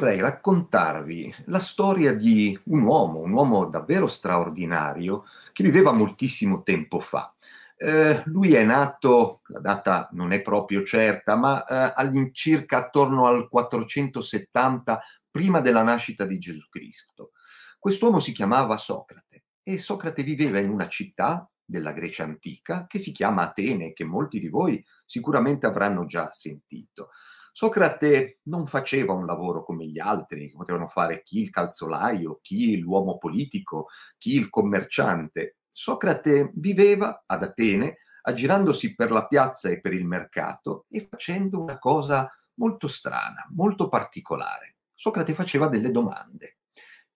vorrei raccontarvi la storia di un uomo, un uomo davvero straordinario, che viveva moltissimo tempo fa. Eh, lui è nato, la data non è proprio certa, ma eh, all'incirca attorno al 470 prima della nascita di Gesù Cristo. Quest'uomo si chiamava Socrate e Socrate viveva in una città della Grecia antica che si chiama Atene, che molti di voi sicuramente avranno già sentito. Socrate non faceva un lavoro come gli altri, che potevano fare chi il calzolaio, chi l'uomo politico, chi il commerciante. Socrate viveva ad Atene, aggirandosi per la piazza e per il mercato e facendo una cosa molto strana, molto particolare. Socrate faceva delle domande.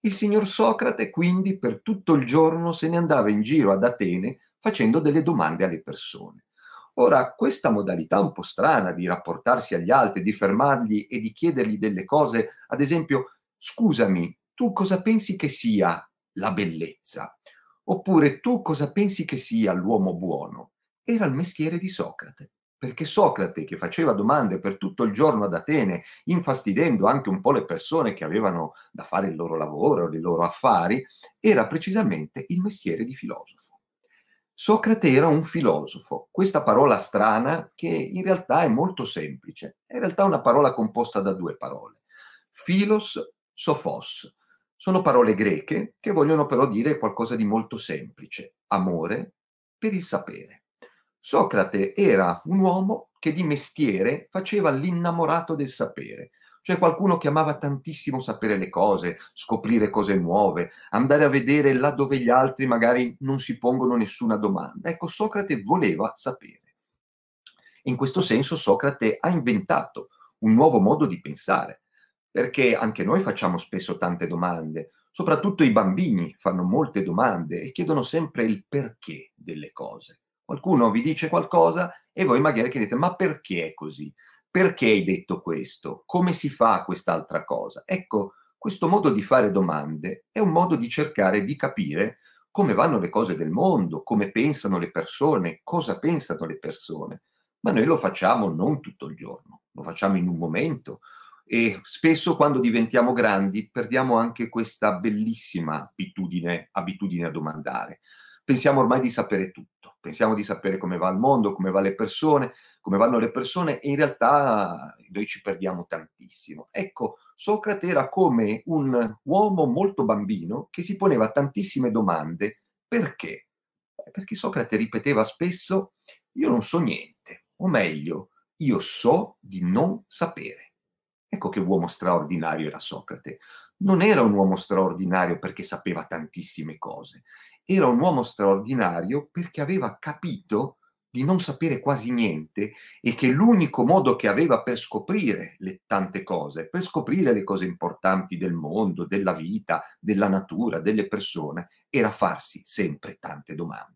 Il signor Socrate quindi per tutto il giorno se ne andava in giro ad Atene facendo delle domande alle persone. Ora, questa modalità un po' strana di rapportarsi agli altri, di fermargli e di chiedergli delle cose, ad esempio, scusami, tu cosa pensi che sia la bellezza? Oppure tu cosa pensi che sia l'uomo buono? Era il mestiere di Socrate perché Socrate, che faceva domande per tutto il giorno ad Atene, infastidendo anche un po' le persone che avevano da fare il loro lavoro, i loro affari, era precisamente il mestiere di filosofo. Socrate era un filosofo, questa parola strana che in realtà è molto semplice, è in realtà una parola composta da due parole, filos, sophos. Sono parole greche che vogliono però dire qualcosa di molto semplice, amore per il sapere. Socrate era un uomo che di mestiere faceva l'innamorato del sapere, cioè qualcuno che amava tantissimo sapere le cose, scoprire cose nuove, andare a vedere là dove gli altri magari non si pongono nessuna domanda. Ecco, Socrate voleva sapere. In questo senso Socrate ha inventato un nuovo modo di pensare, perché anche noi facciamo spesso tante domande, soprattutto i bambini fanno molte domande e chiedono sempre il perché delle cose. Qualcuno vi dice qualcosa e voi magari chiedete ma perché è così? perché hai detto questo? Come si fa quest'altra cosa? Ecco, questo modo di fare domande è un modo di cercare di capire come vanno le cose del mondo, come pensano le persone, cosa pensano le persone. Ma noi lo facciamo non tutto il giorno, lo facciamo in un momento, e spesso quando diventiamo grandi perdiamo anche questa bellissima abitudine, abitudine a domandare pensiamo ormai di sapere tutto, pensiamo di sapere come va il mondo, come, va le persone, come vanno le persone e in realtà noi ci perdiamo tantissimo. Ecco, Socrate era come un uomo molto bambino che si poneva tantissime domande. Perché? Perché Socrate ripeteva spesso io non so niente, o meglio, io so di non sapere. Ecco che uomo straordinario era Socrate non era un uomo straordinario perché sapeva tantissime cose, era un uomo straordinario perché aveva capito di non sapere quasi niente e che l'unico modo che aveva per scoprire le tante cose, per scoprire le cose importanti del mondo, della vita, della natura, delle persone, era farsi sempre tante domande.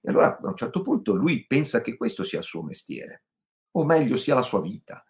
E allora a un certo punto lui pensa che questo sia il suo mestiere, o meglio sia la sua vita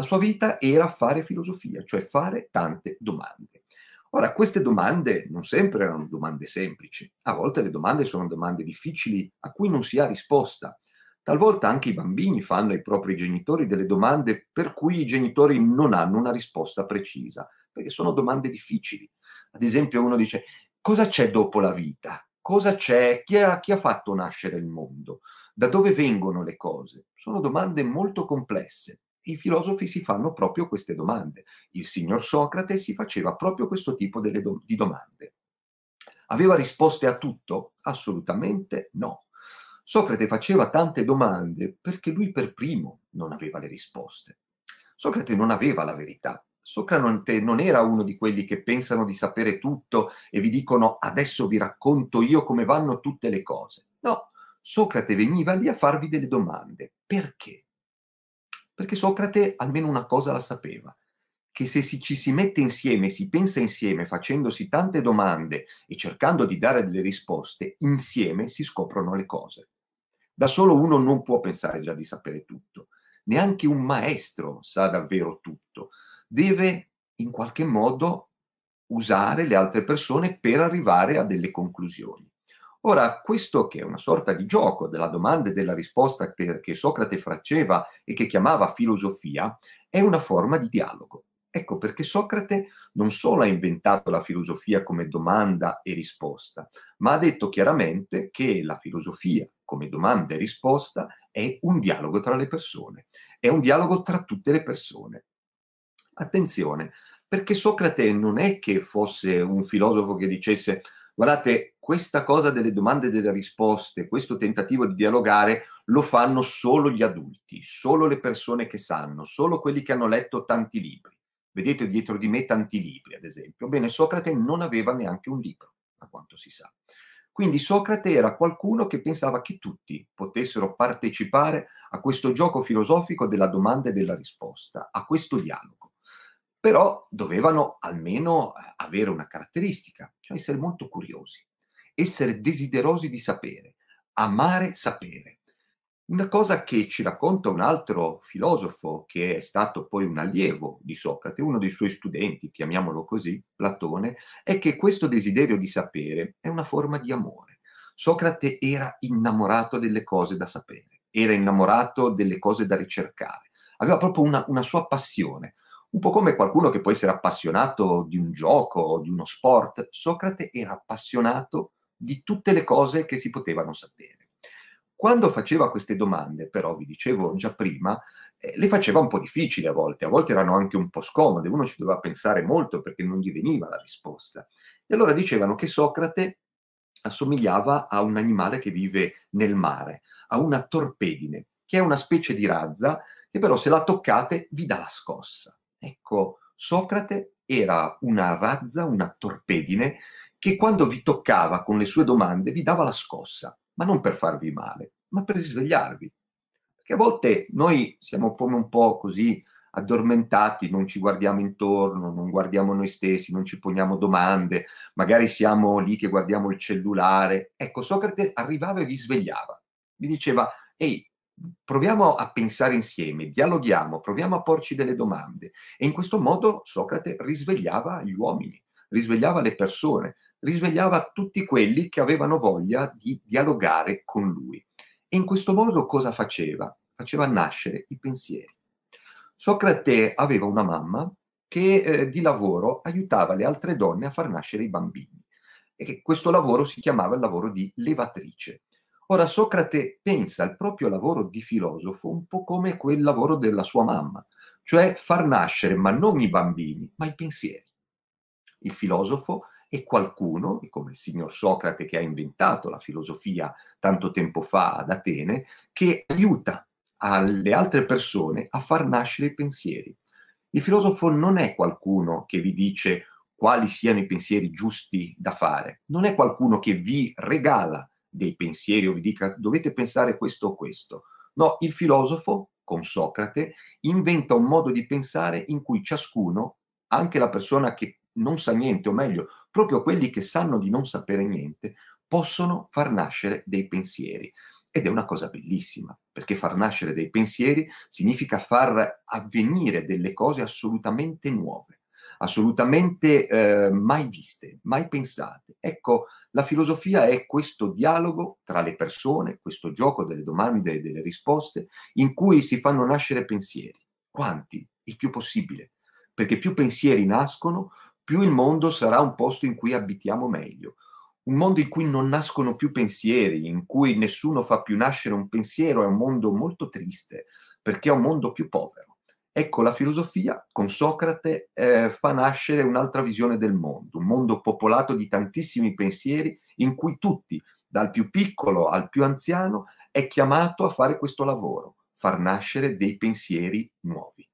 la sua vita era fare filosofia, cioè fare tante domande. Ora, queste domande non sempre erano domande semplici, a volte le domande sono domande difficili a cui non si ha risposta. Talvolta anche i bambini fanno ai propri genitori delle domande per cui i genitori non hanno una risposta precisa, perché sono domande difficili. Ad esempio uno dice cosa c'è dopo la vita? Cosa c'è? Chi ha, chi ha fatto nascere il mondo? Da dove vengono le cose? Sono domande molto complesse i filosofi si fanno proprio queste domande. Il signor Socrate si faceva proprio questo tipo do- di domande. Aveva risposte a tutto? Assolutamente no. Socrate faceva tante domande perché lui per primo non aveva le risposte. Socrate non aveva la verità. Socrate non era uno di quelli che pensano di sapere tutto e vi dicono adesso vi racconto io come vanno tutte le cose. No, Socrate veniva lì a farvi delle domande. Perché? Perché Socrate almeno una cosa la sapeva, che se si, ci si mette insieme, si pensa insieme, facendosi tante domande e cercando di dare delle risposte, insieme si scoprono le cose. Da solo uno non può pensare già di sapere tutto, neanche un maestro sa davvero tutto, deve in qualche modo usare le altre persone per arrivare a delle conclusioni. Ora, questo che è una sorta di gioco della domanda e della risposta che, che Socrate faceva e che chiamava filosofia, è una forma di dialogo. Ecco perché Socrate non solo ha inventato la filosofia come domanda e risposta, ma ha detto chiaramente che la filosofia come domanda e risposta è un dialogo tra le persone, è un dialogo tra tutte le persone. Attenzione, perché Socrate non è che fosse un filosofo che dicesse guardate, questa cosa delle domande e delle risposte, questo tentativo di dialogare, lo fanno solo gli adulti, solo le persone che sanno, solo quelli che hanno letto tanti libri. Vedete dietro di me tanti libri, ad esempio. Bene, Socrate non aveva neanche un libro, a quanto si sa. Quindi Socrate era qualcuno che pensava che tutti potessero partecipare a questo gioco filosofico della domanda e della risposta, a questo dialogo. Però dovevano almeno eh, avere una caratteristica, cioè essere molto curiosi essere desiderosi di sapere, amare sapere. Una cosa che ci racconta un altro filosofo che è stato poi un allievo di Socrate, uno dei suoi studenti, chiamiamolo così, Platone, è che questo desiderio di sapere è una forma di amore. Socrate era innamorato delle cose da sapere, era innamorato delle cose da ricercare, aveva proprio una, una sua passione. Un po' come qualcuno che può essere appassionato di un gioco, o di uno sport, Socrate era appassionato di tutte le cose che si potevano sapere. Quando faceva queste domande, però, vi dicevo già prima, eh, le faceva un po' difficili a volte, a volte erano anche un po' scomode, uno ci doveva pensare molto perché non gli veniva la risposta. E allora dicevano che Socrate assomigliava a un animale che vive nel mare, a una torpedine, che è una specie di razza che però se la toccate vi dà la scossa. Ecco, Socrate era una razza, una torpedine che quando vi toccava con le sue domande vi dava la scossa, ma non per farvi male, ma per risvegliarvi. Perché a volte noi siamo come un po' così addormentati, non ci guardiamo intorno, non guardiamo noi stessi, non ci poniamo domande, magari siamo lì che guardiamo il cellulare. Ecco, Socrate arrivava e vi svegliava, vi diceva, ehi, proviamo a pensare insieme, dialoghiamo, proviamo a porci delle domande. E in questo modo Socrate risvegliava gli uomini risvegliava le persone, risvegliava tutti quelli che avevano voglia di dialogare con lui. E in questo modo cosa faceva? Faceva nascere i pensieri. Socrate aveva una mamma che eh, di lavoro aiutava le altre donne a far nascere i bambini e questo lavoro si chiamava il lavoro di levatrice. Ora Socrate pensa al proprio lavoro di filosofo un po' come quel lavoro della sua mamma, cioè far nascere ma non i bambini, ma i pensieri il filosofo e qualcuno, come il signor Socrate che ha inventato la filosofia tanto tempo fa ad Atene, che aiuta alle altre persone a far nascere i pensieri. Il filosofo non è qualcuno che vi dice quali siano i pensieri giusti da fare, non è qualcuno che vi regala dei pensieri o vi dica dovete pensare questo o questo. No, il filosofo, con Socrate, inventa un modo di pensare in cui ciascuno, anche la persona che non sa niente, o meglio, proprio quelli che sanno di non sapere niente, possono far nascere dei pensieri. Ed è una cosa bellissima, perché far nascere dei pensieri significa far avvenire delle cose assolutamente nuove, assolutamente eh, mai viste, mai pensate. Ecco, la filosofia è questo dialogo tra le persone, questo gioco delle domande e delle risposte, in cui si fanno nascere pensieri. Quanti? Il più possibile. Perché più pensieri nascono, più il mondo sarà un posto in cui abitiamo meglio. Un mondo in cui non nascono più pensieri, in cui nessuno fa più nascere un pensiero, è un mondo molto triste, perché è un mondo più povero. Ecco, la filosofia con Socrate eh, fa nascere un'altra visione del mondo, un mondo popolato di tantissimi pensieri in cui tutti, dal più piccolo al più anziano, è chiamato a fare questo lavoro, far nascere dei pensieri nuovi.